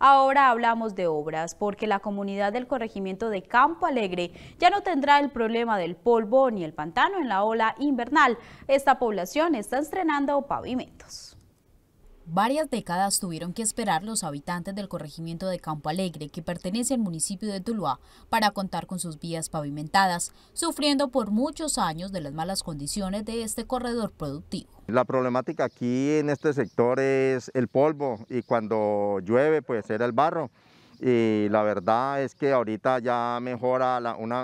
Ahora hablamos de obras, porque la comunidad del corregimiento de Campo Alegre ya no tendrá el problema del polvo ni el pantano en la ola invernal. Esta población está estrenando pavimentos. Varias décadas tuvieron que esperar los habitantes del corregimiento de Campo Alegre, que pertenece al municipio de Tuluá, para contar con sus vías pavimentadas, sufriendo por muchos años de las malas condiciones de este corredor productivo. La problemática aquí en este sector es el polvo y cuando llueve pues era el barro y la verdad es que ahorita ya mejora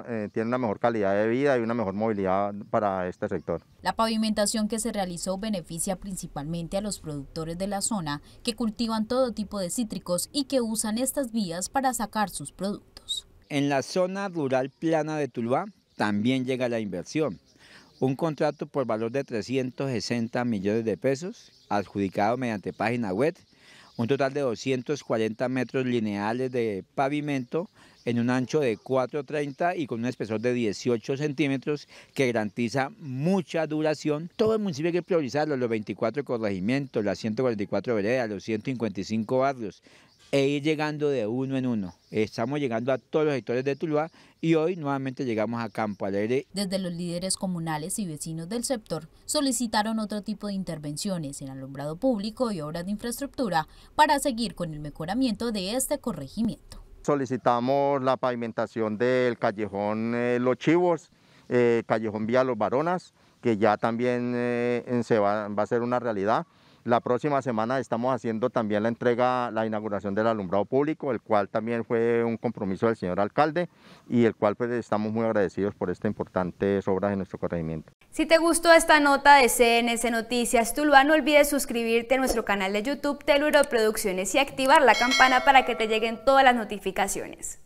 eh, tiene una mejor calidad de vida y una mejor movilidad para este sector. La pavimentación que se realizó beneficia principalmente a los productores de la zona que cultivan todo tipo de cítricos y que usan estas vías para sacar sus productos. En la zona rural plana de Tuluá también llega la inversión. Un contrato por valor de 360 millones de pesos adjudicado mediante página web un total de 240 metros lineales de pavimento en un ancho de 4,30 y con un espesor de 18 centímetros que garantiza mucha duración. Todo el municipio hay que priorizarlo, los 24 corregimientos, las 144 veredas, los 155 barrios, e ir llegando de uno en uno. Estamos llegando a todos los sectores de Tuluá y hoy nuevamente llegamos a Campo Alegre. Desde los líderes comunales y vecinos del sector solicitaron otro tipo de intervenciones en alumbrado público y obras de infraestructura para seguir con el mejoramiento de este corregimiento. Solicitamos la pavimentación del callejón eh, Los Chivos, eh, callejón Vía Los Varonas, que ya también eh, se va a ser una realidad. La próxima semana estamos haciendo también la entrega, la inauguración del alumbrado público, el cual también fue un compromiso del señor alcalde y el cual pues estamos muy agradecidos por estas importante obras de nuestro corregimiento. Si te gustó esta nota de cns Noticias Tuluá, no olvides suscribirte a nuestro canal de YouTube Teluro Producciones y activar la campana para que te lleguen todas las notificaciones.